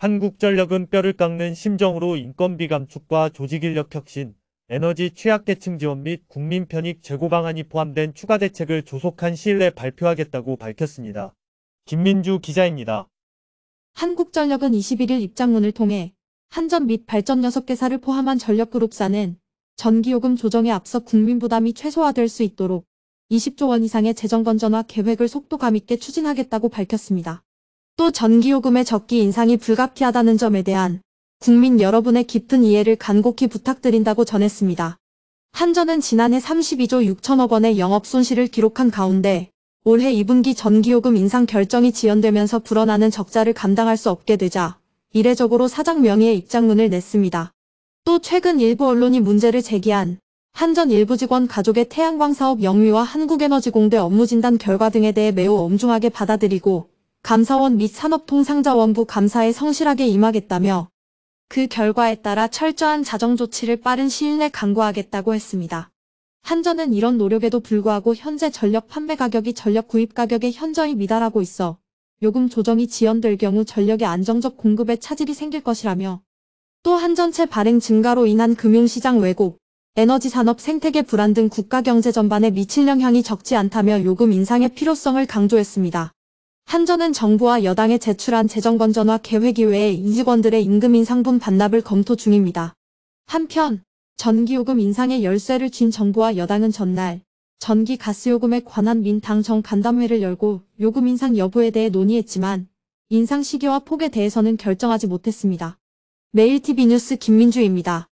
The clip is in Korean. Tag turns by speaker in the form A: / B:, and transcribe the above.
A: 한국전력은 뼈를 깎는 심정으로 인건비 감축과 조직인력 혁신, 에너지 취약계층 지원 및 국민 편익 재고 방안이 포함된 추가 대책을 조속한 시일 내 발표하겠다고 밝혔습니다. 김민주 기자입니다.
B: 한국전력은 21일 입장문을 통해 한전 및 발전 6개사를 포함한 전력그룹사는 전기요금 조정에 앞서 국민 부담이 최소화될 수 있도록 20조 원 이상의 재정건전화 계획을 속도감 있게 추진하겠다고 밝혔습니다. 또 전기요금의 적기 인상이 불가피하다는 점에 대한 국민 여러분의 깊은 이해를 간곡히 부탁드린다고 전했습니다. 한전은 지난해 32조 6천억 원의 영업 손실을 기록한 가운데 올해 2분기 전기요금 인상 결정이 지연되면서 불어나는 적자를 감당할 수 없게 되자 이례적으로 사장 명의의 입장문을 냈습니다. 또 최근 일부 언론이 문제를 제기한 한전 일부 직원 가족의 태양광 사업 영위와 한국에너지공대 업무 진단 결과 등에 대해 매우 엄중하게 받아들이고 감사원 및 산업통상자원부 감사에 성실하게 임하겠다며 그 결과에 따라 철저한 자정조치를 빠른 시일 내 강구하겠다고 했습니다. 한전은 이런 노력에도 불구하고 현재 전력 판매 가격이 전력 구입 가격에 현저히 미달하고 있어 요금 조정이 지연될 경우 전력의 안정적 공급에 차질이 생길 것이라며 또 한전체 발행 증가로 인한 금융시장 왜곡, 에너지 산업 생태계 불안 등 국가 경제 전반에 미칠 영향이 적지 않다며 요금 인상의 필요성을 강조했습니다. 한전은 정부와 여당에 제출한 재정건전화 계획 이외에 임직원들의 임금 인상분 반납을 검토 중입니다. 한편 전기요금 인상에 열쇠를 쥔 정부와 여당은 전날 전기 가스요금에 관한 민당정 간담회를 열고 요금 인상 여부에 대해 논의했지만 인상 시기와 폭에 대해서는 결정하지 못했습니다. 메일TV 뉴스 김민주입니다.